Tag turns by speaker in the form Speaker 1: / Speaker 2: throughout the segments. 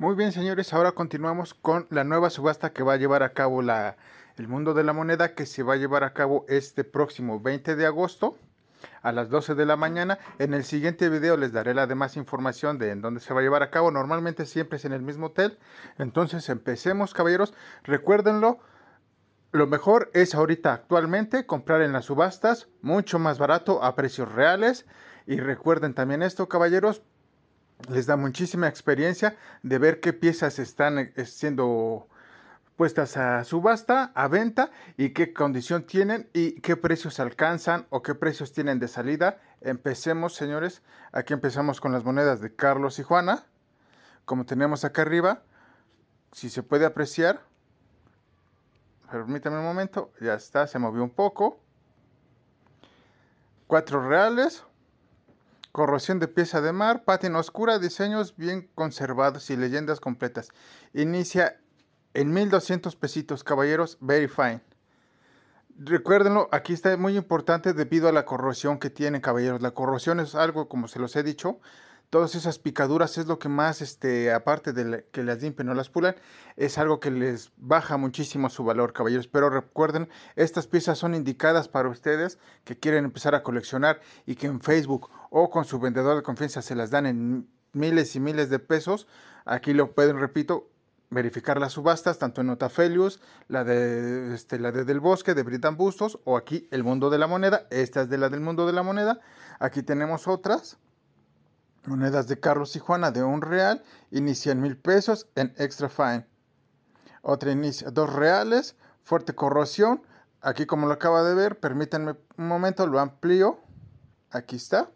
Speaker 1: Muy bien, señores, ahora continuamos con la nueva subasta que va a llevar a cabo la, el mundo de la moneda, que se va a llevar a cabo este próximo 20 de agosto a las 12 de la mañana. En el siguiente video les daré la demás información de en dónde se va a llevar a cabo. Normalmente siempre es en el mismo hotel. Entonces empecemos, caballeros. Recuérdenlo, lo mejor es ahorita actualmente comprar en las subastas, mucho más barato a precios reales. Y recuerden también esto, caballeros, les da muchísima experiencia de ver qué piezas están eh, siendo puestas a subasta, a venta y qué condición tienen y qué precios alcanzan o qué precios tienen de salida. Empecemos, señores. Aquí empezamos con las monedas de Carlos y Juana. Como tenemos acá arriba, si se puede apreciar. Permítame un momento. Ya está, se movió un poco. Cuatro reales, corrosión de pieza de mar, patina oscura, diseños bien conservados y leyendas completas. Inicia en 1200 pesitos, caballeros, very fine. Recuérdenlo, aquí está muy importante debido a la corrosión que tiene, caballeros. La corrosión es algo, como se los he dicho, todas esas picaduras es lo que más, este, aparte de que las limpien o las pulan, es algo que les baja muchísimo su valor, caballeros. Pero recuerden, estas piezas son indicadas para ustedes que quieren empezar a coleccionar y que en Facebook o con su vendedor de confianza se las dan en miles y miles de pesos. Aquí lo pueden, repito, verificar las subastas, tanto en Notafelius, la de, este, la de Del Bosque, de Britan Bustos, o aquí El Mundo de la Moneda. Esta es de la del Mundo de la Moneda. Aquí tenemos otras Monedas de Carlos y Juana de un real, inicia en mil pesos en Extra Fine. Otra inicia dos reales, fuerte corrosión. Aquí como lo acaba de ver, permítanme un momento, lo amplío. Aquí está.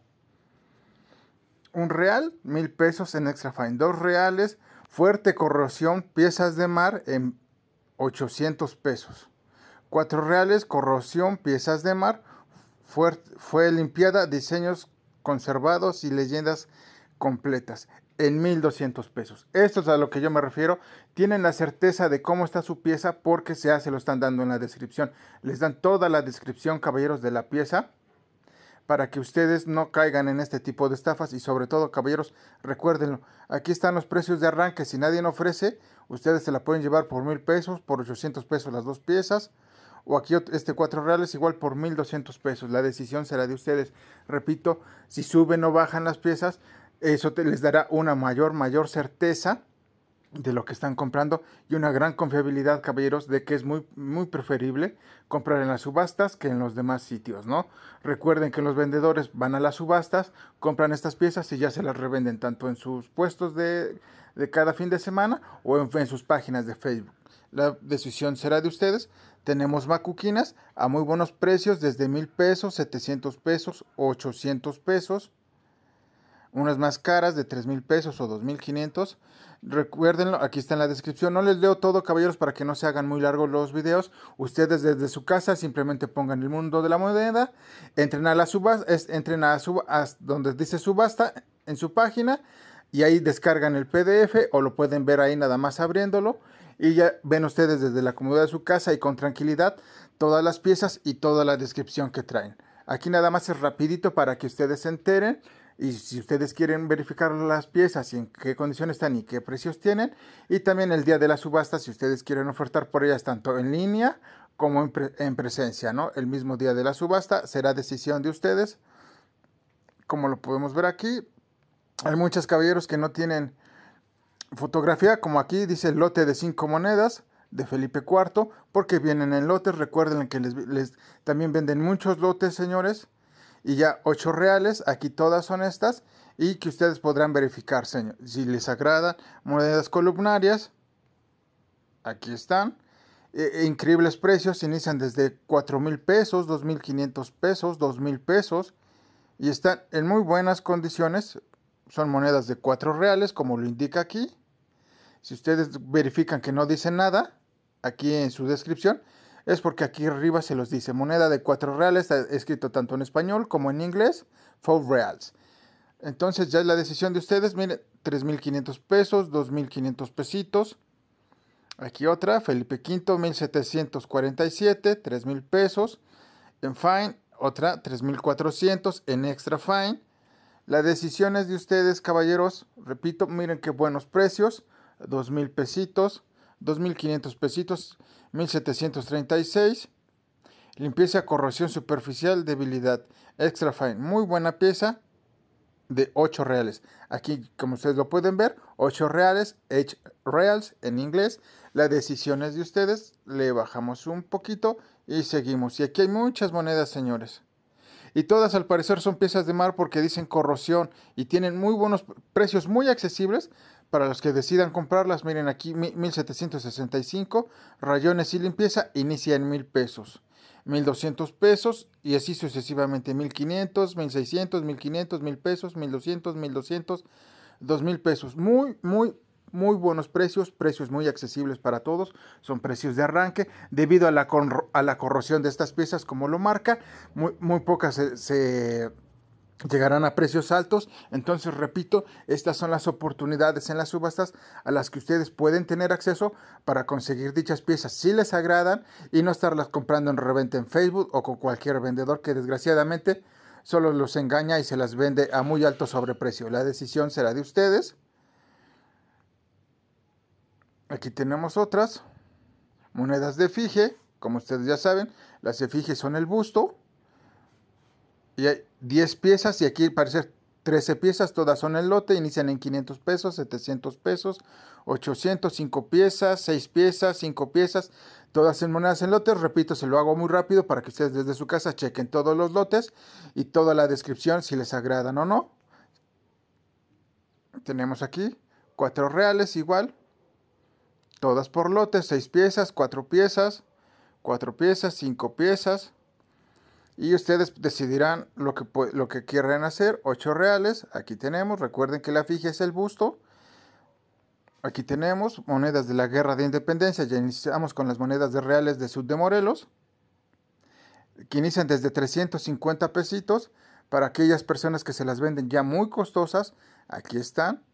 Speaker 1: Un real, mil pesos en Extra Fine. Dos reales, fuerte corrosión, piezas de mar en 800 pesos. Cuatro reales, corrosión, piezas de mar. Fuerte, fue limpiada, diseños conservados y leyendas completas en 1200 pesos. Esto es a lo que yo me refiero. Tienen la certeza de cómo está su pieza porque se hace lo están dando en la descripción. Les dan toda la descripción, caballeros, de la pieza para que ustedes no caigan en este tipo de estafas y sobre todo, caballeros, recuérdenlo. Aquí están los precios de arranque. Si nadie no ofrece, ustedes se la pueden llevar por mil pesos, por 800 pesos las dos piezas o aquí este 4 reales igual por 1200 pesos. La decisión será de ustedes. Repito, si suben o bajan las piezas, eso les dará una mayor, mayor certeza de lo que están comprando y una gran confiabilidad, caballeros, de que es muy, muy preferible comprar en las subastas que en los demás sitios, ¿no? Recuerden que los vendedores van a las subastas, compran estas piezas y ya se las revenden tanto en sus puestos de, cada fin de semana o en sus páginas de Facebook. La decisión será de ustedes, tenemos macuquinas a muy buenos precios, desde mil pesos, 700 pesos, 800 pesos. Unas más caras de tres mil pesos o 2500. Recuérdenlo, aquí está en la descripción. No les leo todo, caballeros, para que no se hagan muy largos los videos. Ustedes desde su casa simplemente pongan el mundo de la moneda, entren a la subasta, entren a, a donde dice subasta en su página y ahí descargan el PDF o lo pueden ver ahí nada más abriéndolo y ya ven ustedes desde la comodidad de su casa y con tranquilidad todas las piezas y toda la descripción que traen. Aquí nada más es rapidito para que ustedes se enteren y si ustedes quieren verificar las piezas y en qué condiciones están y qué precios tienen y también el día de la subasta si ustedes quieren ofertar por ellas tanto en línea como en, presencia, ¿no? El mismo día de la subasta será decisión de ustedes. Como lo podemos ver aquí, hay muchos caballeros que no tienen Fotografía, como aquí dice, el lote de cinco monedas de Felipe IV, porque vienen en lotes. Recuerden que les, también venden muchos lotes, señores. Y ya 8 reales, aquí todas son estas. Y que ustedes podrán verificar, señor, si les agradan. Monedas columnarias, aquí están. E, e increíbles precios, inician desde 4 mil pesos, mil 2.500 pesos, 2 mil pesos. Y están en muy buenas condiciones. Son monedas de 4 reales, como lo indica aquí si ustedes verifican que no dice nada, aquí en su descripción, es porque aquí arriba se los dice moneda de 4 reales, eh, escrito tanto en español como en inglés, 4 reals. Entonces ya es la decisión de ustedes, miren, 3.500 pesos, 2.500 pesitos. Aquí otra, Felipe V, 1.747, 3.000 pesos. En fine, otra, 3.400 en extra fine. La decisión es de ustedes, caballeros. Repito, miren qué buenos precios. 2.000 pesitos, 2.500 pesitos, 1.736. Limpieza, corrosión superficial, debilidad. Extra fine. Muy buena pieza de 8 reales. Aquí, como ustedes lo pueden ver, 8 reales, h reals en inglés. La decisión es de ustedes. Le bajamos un poquito y seguimos. Y aquí hay muchas monedas, señores. Y todas al parecer son piezas de mar porque dicen corrosión y tienen muy buenos precios muy accesibles para los que decidan comprarlas, miren aquí 1765, rayones y limpieza inicia en 1000 pesos. 1200 pesos y así sucesivamente 1500, 1600, 1500, 1000 pesos, 1200, 1200, 2000 pesos. Muy, muy, muy buenos precios, precios muy accesibles para todos, son precios de arranque, debido a la, corrosión de estas piezas, como lo marca, muy, pocas se, llegarán a precios altos. Entonces, repito, estas son las oportunidades en las subastas a las que ustedes pueden tener acceso para conseguir dichas piezas si les agradan y no estarlas comprando en revente en Facebook o con cualquier vendedor que desgraciadamente solo los engaña y se las vende a muy alto sobreprecio. La decisión será de ustedes. Aquí tenemos otras monedas de fije, como ustedes ya saben, las efigies son el busto y hay 10 piezas y aquí parecer 13 piezas, todas son el lote, inician en 500 pesos, 700 pesos, 800, 5 piezas, 6 piezas, 5 piezas, todas en monedas en lotes. Repito, se lo hago muy rápido para que ustedes desde su casa chequen todos los lotes y toda la descripción si les agradan o no. Tenemos aquí 4 reales igual, todas por lotes, 6 piezas, 4 piezas, 4 piezas, 5 piezas, y ustedes decidirán lo que, lo que quieran hacer. 8 reales, aquí tenemos, recuerden que la fija es el busto. Aquí tenemos monedas de la guerra de independencia, ya iniciamos con las monedas de reales de Sud de Morelos, que inician desde 350 pesitos. Para aquellas personas que se las venden ya muy costosas, aquí están.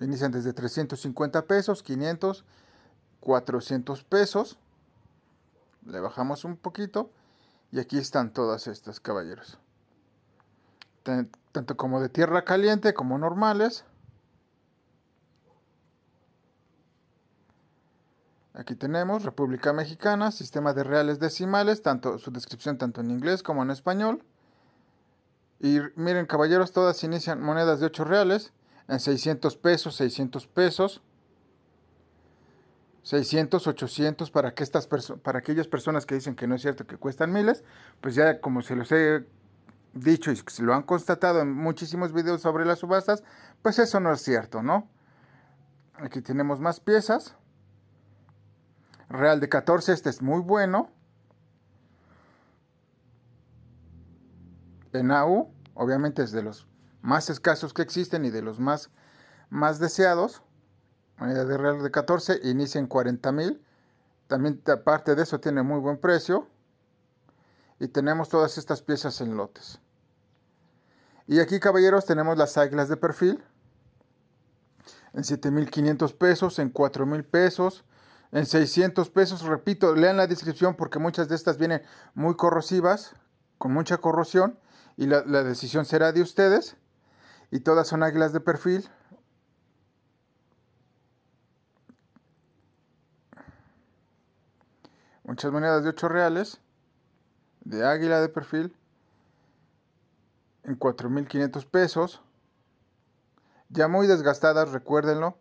Speaker 1: Inician desde 350 pesos, 500 400 pesos. Le bajamos un poquito. Y aquí están todas estas, caballeros. tanto como de tierra caliente como normales. Aquí tenemos República Mexicana, sistema de reales decimales, tanto su descripción tanto en inglés como en español. Y miren, caballeros, todas inician monedas de 8 reales en 600 pesos, 600 pesos, 600, 800 para que estas para aquellas personas que dicen que no es cierto que cuestan miles, pues ya como se los he dicho y se lo han constatado en muchísimos videos sobre las subastas, pues eso no es cierto, ¿no? Aquí tenemos más piezas. Real de 14, este es muy bueno. En AU, obviamente es de los más escasos que existen y de los más, más deseados de real de 14 inicia en 40 mil. También aparte de eso tiene muy buen precio. Y tenemos todas estas piezas en lotes. Y aquí caballeros tenemos las águilas de perfil. En 7.500 pesos, en 4.000 pesos, en 600 pesos. Repito, lean la descripción porque muchas de estas vienen muy corrosivas, con mucha corrosión. Y la, la decisión será de ustedes. Y todas son águilas de perfil muchas monedas de 8 reales, de águila de perfil, en 4.500 pesos, ya muy desgastadas, recuérdenlo.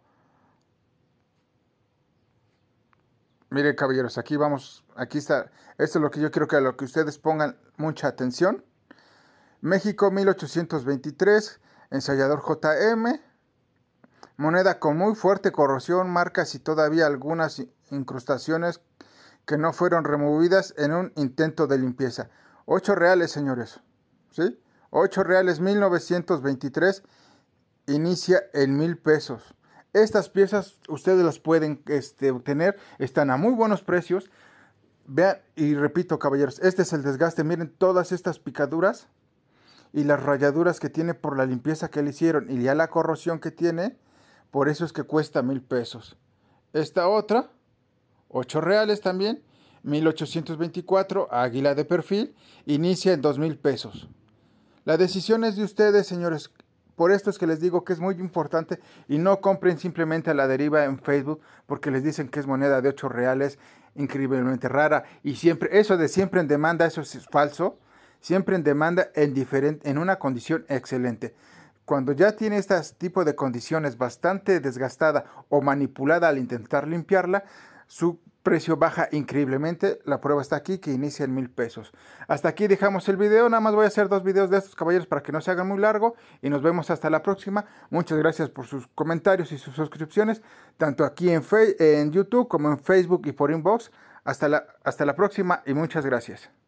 Speaker 1: Miren, caballeros, aquí vamos, aquí está, esto es lo que yo quiero que a lo que ustedes pongan mucha atención. México 1823, ensayador JM, moneda con muy fuerte corrosión, marcas y todavía algunas incrustaciones que no fueron removidas en un intento de limpieza. 8 reales, señores. ¿Sí? 8 reales 1923 inicia en mil pesos. Estas piezas ustedes las pueden este, obtener, están a muy buenos precios. Vean, y repito, caballeros, este es el desgaste. Miren todas estas picaduras y las rayaduras que tiene por la limpieza que le hicieron y ya la corrosión que tiene. Por eso es que cuesta mil pesos. Esta otra 8 reales también. 1824, águila de perfil, inicia en 2000 pesos. La decisión es de ustedes, señores. Por esto es que les digo que es muy importante y no compren simplemente a la deriva en Facebook porque les dicen que es moneda de 8 reales increíblemente rara y siempre eso de siempre en demanda, eso es falso. Siempre en demanda en diferente en una condición excelente. Cuando ya tiene este tipo de condiciones bastante desgastada o manipulada al intentar limpiarla, su precio baja increíblemente. La prueba está aquí que inicia en mil pesos. Hasta aquí dejamos el video. Nada más voy a hacer dos videos de estos caballeros para que no se hagan muy largo. Y nos vemos hasta la próxima. Muchas gracias por sus comentarios y sus suscripciones. Tanto aquí en, en YouTube como en Facebook y por inbox. Hasta la, hasta la próxima y muchas gracias.